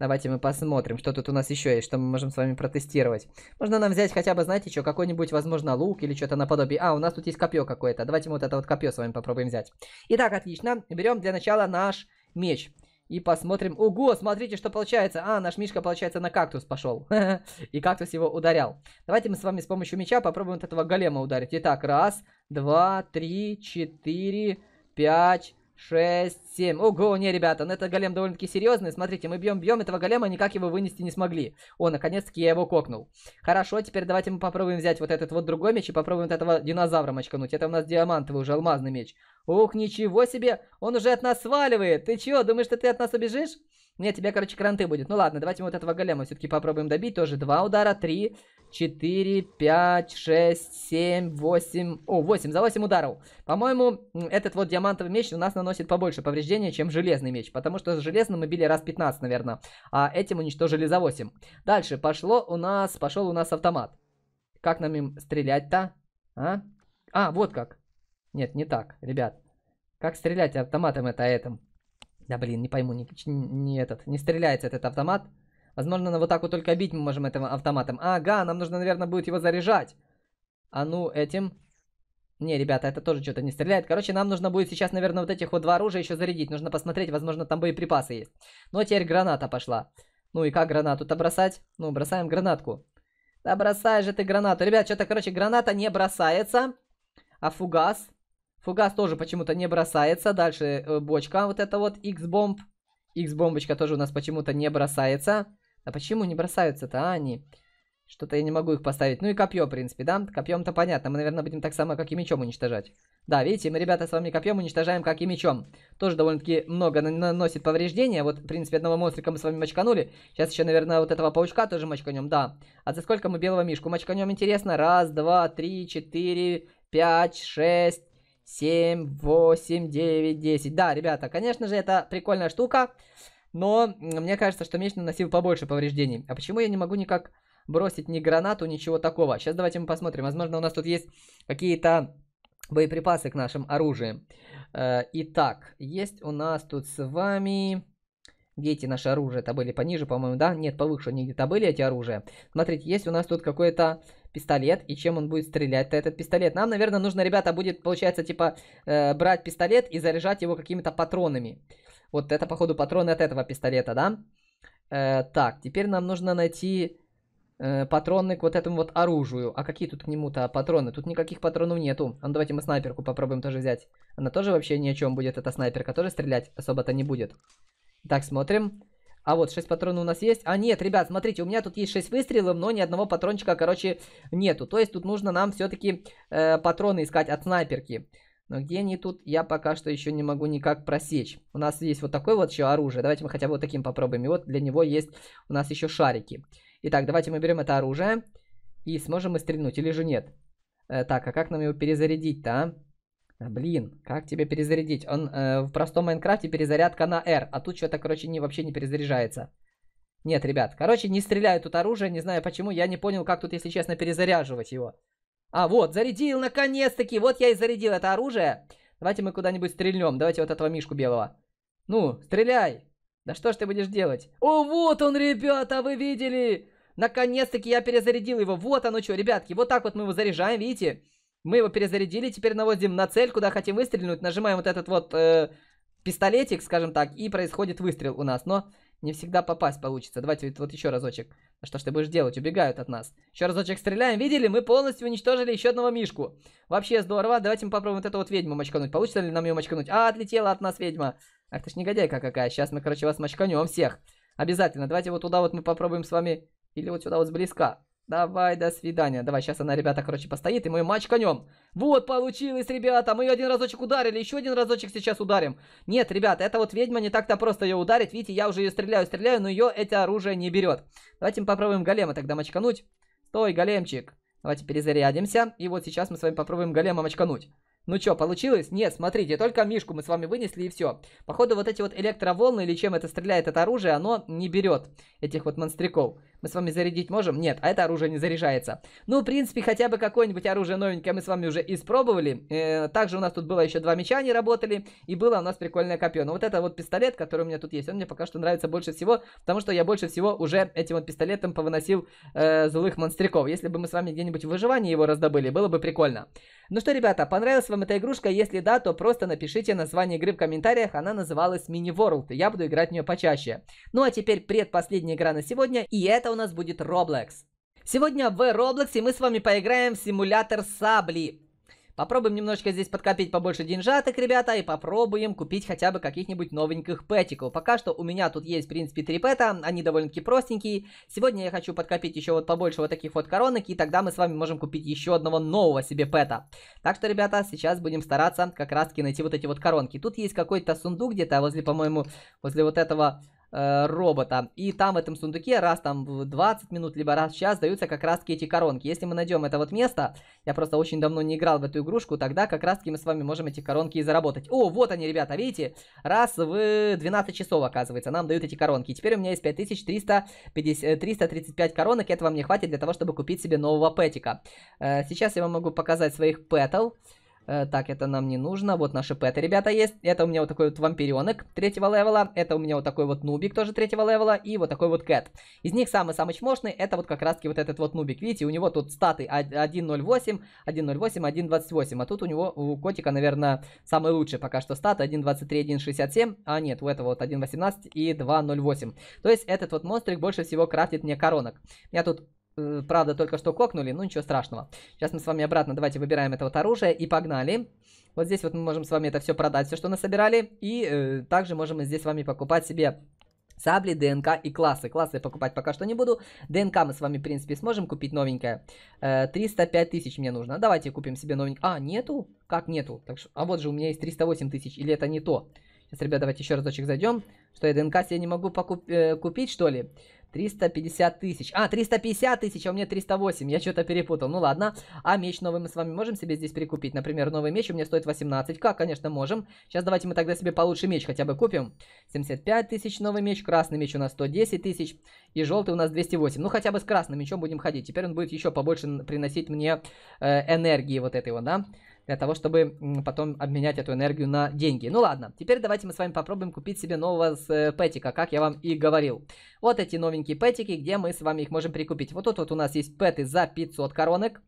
[SPEAKER 1] Давайте мы посмотрим, что тут у нас еще есть, что мы можем с вами протестировать. Можно нам взять хотя бы, знаете, что, какой-нибудь, возможно, лук или что-то наподобие. А, у нас тут есть копье какое-то. Давайте мы вот это вот копье с вами попробуем взять. Итак, отлично. Берем для начала наш меч. И посмотрим. Ого, смотрите, что получается. А, наш Мишка, получается, на кактус пошел. И кактус его ударял. Давайте мы с вами с помощью меча попробуем вот этого голема ударить. Итак, раз, два, три, четыре, пять, 6, 7. Ого, не, ребята, но ну это голем довольно-таки серьезный. Смотрите, мы бьем-бьем этого голема, никак его вынести не смогли. О, наконец-таки я его кокнул. Хорошо, теперь давайте мы попробуем взять вот этот вот другой меч и попробуем вот этого динозавра мочкануть. Это у нас диамантовый уже, алмазный меч. Ух, ничего себе, он уже от нас сваливает. Ты чё, думаешь, что ты от нас убежишь? Нет, ну, тебе, короче, кранты будет. Ну ладно, давайте мы вот этого голема все-таки попробуем добить. Тоже два удара, три, четыре, пять, шесть, семь, восемь. О, восемь, за восемь ударов. По-моему, этот вот диамантовый меч у нас наносит побольше повреждений, чем железный меч. Потому что с железным мы били раз 15, наверное. А этим уничтожили за восемь. Дальше пошло у нас, пошел у нас автомат. Как нам им стрелять-то? А? а, вот как. Нет, не так, ребят. Как стрелять автоматом это а этим? Да блин, не пойму, не, не этот, не стреляется этот автомат. Возможно, на вот так вот только бить мы можем этим автоматом. Ага, нам нужно, наверное, будет его заряжать. А ну, этим... Не, ребята, это тоже что-то не стреляет. Короче, нам нужно будет сейчас, наверное, вот этих вот два оружия еще зарядить. Нужно посмотреть, возможно, там боеприпасы есть. Ну, а теперь граната пошла. Ну и как гранату-то бросать? Ну, бросаем гранатку. Да бросай же ты гранату. Ребят, что-то, короче, граната не бросается. А фугас... Фугас тоже почему-то не бросается. Дальше э, бочка вот эта вот, X-бомб. X-бомбочка тоже у нас почему-то не бросается. А почему не бросаются-то а, они? Что-то я не могу их поставить. Ну и копье, в принципе, да? Копьем-то понятно. Мы, наверное, будем так само, как и мечом уничтожать. Да, видите, мы, ребята, с вами копьем уничтожаем, как и мечом. Тоже довольно-таки много наносит повреждения. Вот, в принципе, одного монстрика мы с вами мочканули. Сейчас еще, наверное, вот этого паучка тоже мочканем, да. А за сколько мы белого мишку мочканем, интересно? Раз, два, три, четыре, пять, шесть... 7, 8, 9, 10. Да, ребята, конечно же, это прикольная штука, но мне кажется, что меч наносил побольше повреждений. А почему я не могу никак бросить ни гранату, ничего такого? Сейчас давайте мы посмотрим. Возможно, у нас тут есть какие-то боеприпасы к нашим оружиям. Э, итак, есть у нас тут с вами... Где эти наши оружия-то были? Пониже, по-моему, да? Нет, повыше они где-то были, эти оружия. Смотрите, есть у нас тут какое-то пистолет и чем он будет стрелять-то этот пистолет. Нам, наверное, нужно, ребята, будет, получается, типа, э, брать пистолет и заряжать его какими-то патронами. Вот это, походу, патроны от этого пистолета, да? Э, так, теперь нам нужно найти э, патроны к вот этому вот оружию. А какие тут к нему-то патроны? Тут никаких патронов нету. А ну давайте мы снайперку попробуем тоже взять. Она тоже вообще ни о чем будет, эта снайперка. Тоже стрелять особо-то не будет. Так, смотрим. А вот 6 патронов у нас есть. А нет, ребят, смотрите, у меня тут есть 6 выстрелов, но ни одного патрончика, короче, нету. То есть тут нужно нам все-таки э, патроны искать от снайперки. Но где они тут, я пока что еще не могу никак просечь. У нас есть вот такое вот еще оружие. Давайте мы хотя бы вот таким попробуем. И вот для него есть у нас еще шарики. Итак, давайте мы берем это оружие. И сможем мы стрельнуть или же нет. Э, так, а как нам его перезарядить-то, а? Э, блин, как тебе перезарядить? Он э, в простом Майнкрафте перезарядка на R, а тут что-то, короче, не, вообще не перезаряжается. Нет, ребят, короче, не стреляю тут оружие, не знаю почему, я не понял, как тут, если честно, перезаряживать его. А, вот, зарядил, наконец-таки, вот я и зарядил это оружие. Давайте мы куда-нибудь стрельнем, давайте вот этого мишку белого. Ну, стреляй! Да что ж ты будешь делать? О, вот он, ребята, вы видели! Наконец-таки я перезарядил его, вот оно что, ребятки, вот так вот мы его заряжаем, видите? Видите? Мы его перезарядили, теперь наводим на цель, куда хотим выстрелить, нажимаем вот этот вот э, пистолетик, скажем так, и происходит выстрел у нас. Но не всегда попасть получится. Давайте вот, вот еще разочек. А что ж ты будешь делать? Убегают от нас. Еще разочек стреляем. Видели? Мы полностью уничтожили еще одного мишку. Вообще здорово. Давайте мы попробуем вот эту вот ведьму мочкануть. Получится ли нам ее мочкануть? А, отлетела от нас ведьма. Ах ты ж негодяйка какая. Сейчас мы, короче, вас мочканем всех. Обязательно. Давайте вот туда вот мы попробуем с вами... Или вот сюда вот сблизка. Давай, до свидания. Давай, сейчас она, ребята, короче, постоит, и мы мачканем. Вот, получилось, ребята. Мы ее один разочек ударили, еще один разочек сейчас ударим. Нет, ребята, это вот ведьма не так-то просто ее ударить. Видите, я уже ее стреляю, стреляю, но ее это оружие не берет. Давайте мы попробуем голема тогда мачкануть. Стой, големчик. Давайте перезарядимся. И вот сейчас мы с вами попробуем голема мочкануть. Ну что, получилось? Нет, смотрите, только мишку мы с вами вынесли и все. Походу вот эти вот электроволны или чем это стреляет это оружие, оно не берет этих вот монстриков. Мы с вами зарядить можем? Нет, а это оружие не заряжается. Ну, в принципе, хотя бы какое-нибудь оружие новенькое мы с вами уже испробовали. Э, также у нас тут было еще два меча, они работали. И было у нас прикольное копье. Но вот это вот пистолет, который у меня тут есть, он мне пока что нравится больше всего. Потому что я больше всего уже этим вот пистолетом повыносил э, злых монстриков. Если бы мы с вами где-нибудь в выживании его раздобыли, было бы прикольно. Ну что, ребята, понравилась вам эта игрушка? Если да, то просто напишите название игры в комментариях. Она называлась Mini World. Я буду играть в нее почаще. Ну а теперь предпоследняя игра на сегодня. И это у нас будет Roblox. Сегодня в Roblox мы с вами поиграем в симулятор сабли. Попробуем немножечко здесь подкопить побольше деньжаток, ребята, и попробуем купить хотя бы каких-нибудь новеньких пэтиков. Пока что у меня тут есть, в принципе, три пэта, они довольно-таки простенькие. Сегодня я хочу подкопить еще вот побольше вот таких вот коронок, и тогда мы с вами можем купить еще одного нового себе пэта. Так что, ребята, сейчас будем стараться как раз-таки найти вот эти вот коронки. Тут есть какой-то сундук где-то возле, по-моему, возле вот этого Э, робота. И там в этом сундуке раз там в 20 минут, либо раз в час даются как раз таки эти коронки. Если мы найдем это вот место, я просто очень давно не играл в эту игрушку, тогда как раз таки мы с вами можем эти коронки и заработать. О, вот они, ребята, видите? Раз в 12 часов, оказывается, нам дают эти коронки. теперь у меня есть 5335 э, коронок, этого мне хватит для того, чтобы купить себе нового пэтика. Э, сейчас я вам могу показать своих пэтов. Э, так, это нам не нужно. Вот наши пэты, ребята, есть. Это у меня вот такой вот вампиренок третьего левела. Это у меня вот такой вот нубик тоже третьего левела. И вот такой вот кэт. Из них самый-самый чмошный. Это вот как раз-таки вот этот вот нубик. Видите, у него тут статы 1.08, 1.08, 1.28. А тут у него, у котика, наверное, самый лучший пока что стат. 1.23, 1.67. А нет, у этого вот 1.18 и 2.08. То есть этот вот монстрик больше всего крафтит мне коронок. У меня тут Э, правда, только что кокнули, но ну, ничего страшного. Сейчас мы с вами обратно, давайте выбираем это вот оружие и погнали. Вот здесь вот мы можем с вами это все продать, все, что насобирали. И э, также можем здесь с вами покупать себе сабли, ДНК и классы. Классы я покупать пока что не буду. ДНК мы с вами, в принципе, сможем купить новенькое. 305 э, тысяч мне нужно. Давайте купим себе новенькое. А, нету? Как нету? Так что, а вот же у меня есть 308 тысяч, или это не то? Сейчас, ребят, давайте еще разочек зайдем. Что я ДНК себе не могу покуп... Э, купить, что ли? 350 тысяч. А, 350 тысяч, а у меня 308. Я что-то перепутал. Ну ладно. А меч новый мы с вами можем себе здесь прикупить? Например, новый меч у меня стоит 18. Как, конечно, можем. Сейчас давайте мы тогда себе получше меч хотя бы купим. 75 тысяч новый меч. Красный меч у нас 110 тысяч. И желтый у нас 208. Ну хотя бы с красным мечом будем ходить. Теперь он будет еще побольше приносить мне э, энергии вот этой вот, да? для того, чтобы потом обменять эту энергию на деньги. Ну ладно, теперь давайте мы с вами попробуем купить себе нового с э, пэтика, как я вам и говорил. Вот эти новенькие пэтики, где мы с вами их можем прикупить. Вот тут вот у нас есть пэты за 500 коронок.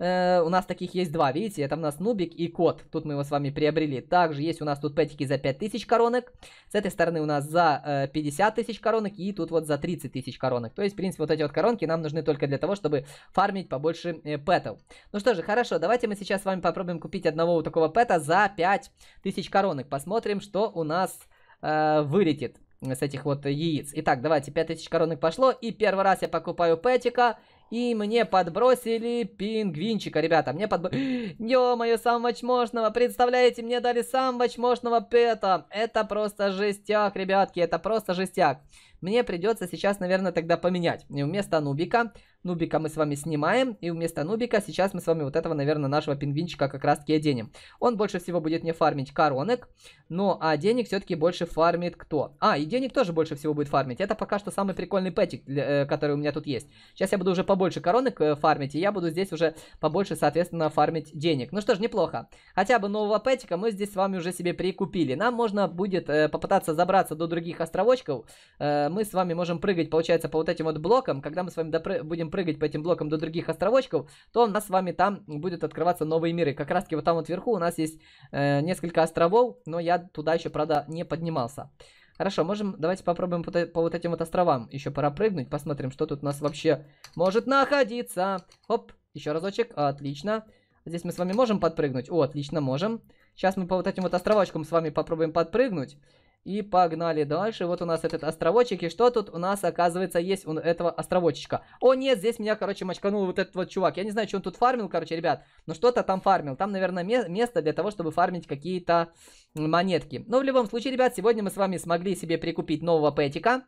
[SPEAKER 1] Э, у нас таких есть два, видите, это у нас Нубик и Кот. Тут мы его с вами приобрели. Также есть у нас тут пэтики за 5000 коронок. С этой стороны у нас за э, 50 тысяч коронок и тут вот за 30 тысяч коронок. То есть, в принципе, вот эти вот коронки нам нужны только для того, чтобы фармить побольше э, пэтов. Ну что же, хорошо, давайте мы сейчас с вами попробуем купить одного вот такого пэта за 5 тысяч коронок. Посмотрим, что у нас э, вылетит с этих вот яиц. Итак, давайте, 5000 коронок пошло. И первый раз я покупаю пэтика. И мне подбросили пингвинчика, ребята. Мне подбросили... Ё-моё, самого мощного. Представляете, мне дали самого мощного пэта. Это просто жестяк, ребятки. Это просто жестяк. Мне придется сейчас, наверное, тогда поменять. И вместо Нубика, Нубика мы с вами снимаем, и вместо Нубика сейчас мы с вами вот этого, наверное, нашего пингвинчика как раз-таки оденем. Он больше всего будет не фармить коронок, но а денег все-таки больше фармит кто? А, и денег тоже больше всего будет фармить. Это пока что самый прикольный пэтик, э, который у меня тут есть. Сейчас я буду уже побольше коронок э, фармить, и я буду здесь уже побольше, соответственно, фармить денег. Ну что ж, неплохо. Хотя бы нового пэтика мы здесь с вами уже себе прикупили. Нам можно будет э, попытаться забраться до других островочков. Э, мы с вами можем прыгать, получается, по вот этим вот блокам. Когда мы с вами допры будем прыгать по этим блокам до других островочков, то у нас с вами там будет открываться новые миры. Как раз-таки вот там вот вверху у нас есть э, несколько островов, но я туда еще, правда, не поднимался. Хорошо, можем, давайте попробуем по, по вот этим вот островам еще пора прыгнуть, посмотрим, что тут у нас вообще может находиться. Оп, еще разочек, отлично. Здесь мы с вами можем подпрыгнуть? О, отлично, можем. Сейчас мы по вот этим вот островочкам с вами попробуем подпрыгнуть. И погнали дальше. Вот у нас этот островочек. И что тут у нас, оказывается, есть у этого островочечка? О, нет, здесь меня, короче, мочканул вот этот вот чувак. Я не знаю, что он тут фармил, короче, ребят. Но что-то там фармил. Там, наверное, ме место для того, чтобы фармить какие-то монетки. Но ну, в любом случае, ребят, сегодня мы с вами смогли себе прикупить нового пэтика.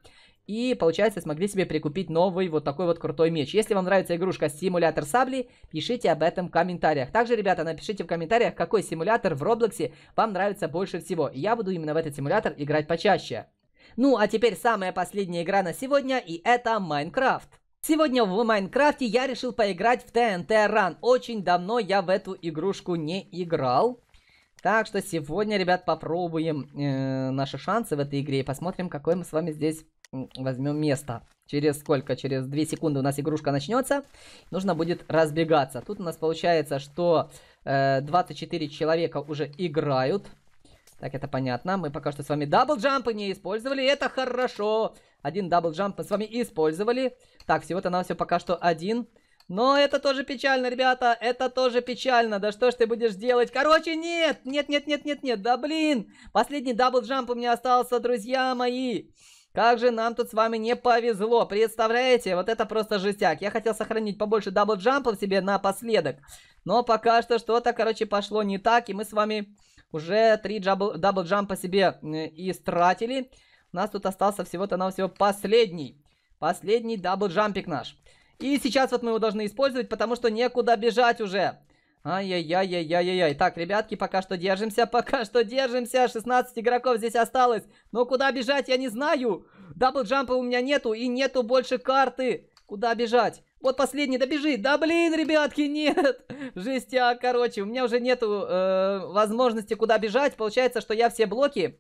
[SPEAKER 1] И, получается, смогли себе прикупить новый вот такой вот крутой меч. Если вам нравится игрушка симулятор сабли, пишите об этом в комментариях. Также, ребята, напишите в комментариях, какой симулятор в Роблоксе вам нравится больше всего. И я буду именно в этот симулятор играть почаще. Ну, а теперь самая последняя игра на сегодня, и это Майнкрафт. Сегодня в Майнкрафте я решил поиграть в TNT Run. Очень давно я в эту игрушку не играл. Так что сегодня, ребят, попробуем э, наши шансы в этой игре и посмотрим, какой мы с вами здесь возьмем место. Через сколько? Через 2 секунды у нас игрушка начнется. Нужно будет разбегаться. Тут у нас получается, что э, 24 человека уже играют. Так, это понятно. Мы пока что с вами дабл-джампы не использовали. Это хорошо. Один дабл-джамп мы с вами использовали. Так, всего-то нам все пока что один. Но это тоже печально, ребята. Это тоже печально. Да что ж ты будешь делать? Короче, нет! Нет, нет, нет, нет, нет. Да блин! Последний дабл-джамп у меня остался, друзья мои. Как же нам тут с вами не повезло, представляете? Вот это просто жестяк. Я хотел сохранить побольше дабл-джампов себе напоследок. Но пока что что-то, короче, пошло не так. И мы с вами уже три дабл-джамп даблджампа себе э, истратили. У нас тут остался всего-то навсего, последний, последний. дабл-джампик наш. И сейчас вот мы его должны использовать, потому что некуда бежать уже. Ай-яй-яй-яй-яй-яй. Так, ребятки, пока что держимся, пока что держимся. 16 игроков здесь осталось. Но куда бежать, я не знаю. Дабл-джампа у меня нету и нету больше карты. Куда бежать? Вот последний, да бежи. Да блин, ребятки, нет. Жестяк, короче. У меня уже нету э, возможности куда бежать. Получается, что я все блоки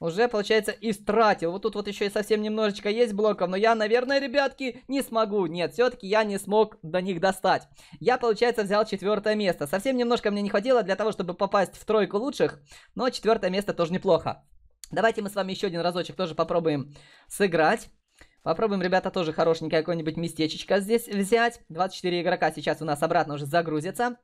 [SPEAKER 1] уже, получается, истратил. Вот тут вот еще и совсем немножечко есть блоков, но я, наверное, ребятки, не смогу. Нет, все-таки я не смог до них достать. Я, получается, взял четвертое место. Совсем немножко мне не хватило для того, чтобы попасть в тройку лучших, но четвертое место тоже неплохо. Давайте мы с вами еще один разочек тоже попробуем сыграть. Попробуем, ребята, тоже хорошенькое какое-нибудь местечечко здесь взять. 24 игрока сейчас у нас обратно уже загрузятся.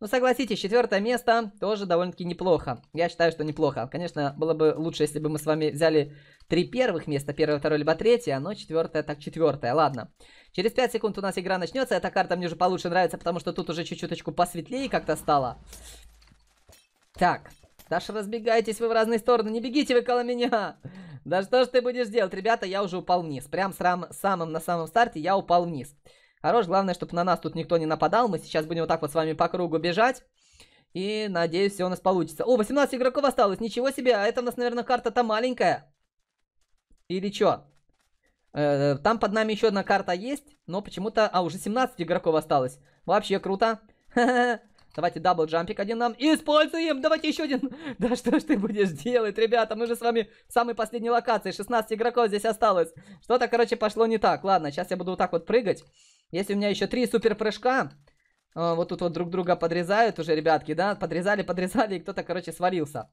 [SPEAKER 1] Но ну, согласитесь, четвертое место тоже довольно-таки неплохо. Я считаю, что неплохо. Конечно, было бы лучше, если бы мы с вами взяли три первых места, первое, второе, либо третье, но четвертое так четвертое, ладно. Через 5 секунд у нас игра начнется, эта карта мне уже получше нравится, потому что тут уже чуть-чуточку посветлее как-то стало. Так, Даша, разбегайтесь вы в разные стороны, не бегите вы около меня! Да что ж ты будешь делать, ребята, я уже упал вниз. Прям с рам самым на самом старте я упал вниз. Хорош, главное, чтобы на нас тут никто не нападал. Мы сейчас будем вот так вот с вами по кругу бежать. И надеюсь, все у нас получится. О, 18 игроков осталось, ничего себе. А это у нас, наверное, карта-то маленькая. Или что? -э там под нами еще одна карта есть, но почему-то... А, уже 17 игроков осталось. Вообще круто. Ха -ха -ха. Давайте дабл джампик один нам. Используем! Давайте еще один. Да что ж ты будешь делать, ребята? Мы же с вами в самой последней локации. 16 игроков здесь осталось. Что-то, короче, пошло не так. Ладно, сейчас я буду вот так вот прыгать. Если у меня еще три супер прыжка, а, вот тут вот друг друга подрезают уже, ребятки, да, подрезали, подрезали, и кто-то, короче, свалился.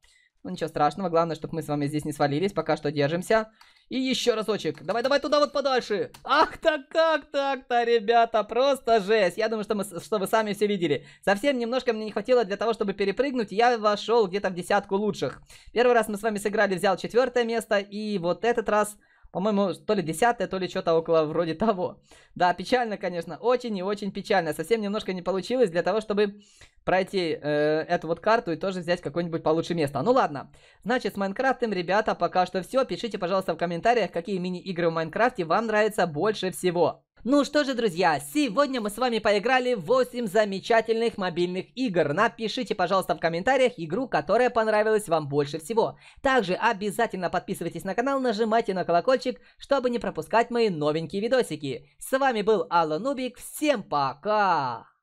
[SPEAKER 1] Ну ничего страшного, главное, чтобы мы с вами здесь не свалились, пока что держимся. И еще разочек, давай-давай туда вот подальше. Ах так, как так-то, ребята, просто жесть. Я думаю, что, мы, что вы сами все видели. Совсем немножко мне не хватило для того, чтобы перепрыгнуть, я вошел где-то в десятку лучших. Первый раз мы с вами сыграли, взял четвертое место, и вот этот раз по-моему, то ли 10 то ли что-то около вроде того. Да, печально, конечно, очень и очень печально. Совсем немножко не получилось для того, чтобы пройти э, эту вот карту и тоже взять какое нибудь получше место. Ну ладно, значит, с Майнкрафтом, ребята, пока что все. Пишите, пожалуйста, в комментариях, какие мини-игры в Майнкрафте вам нравятся больше всего. Ну что же, друзья, сегодня мы с вами поиграли в 8 замечательных мобильных игр. Напишите, пожалуйста, в комментариях игру, которая понравилась вам больше всего. Также обязательно подписывайтесь на канал, нажимайте на колокольчик, чтобы не пропускать мои новенькие видосики. С вами был Алла Нубик, всем пока!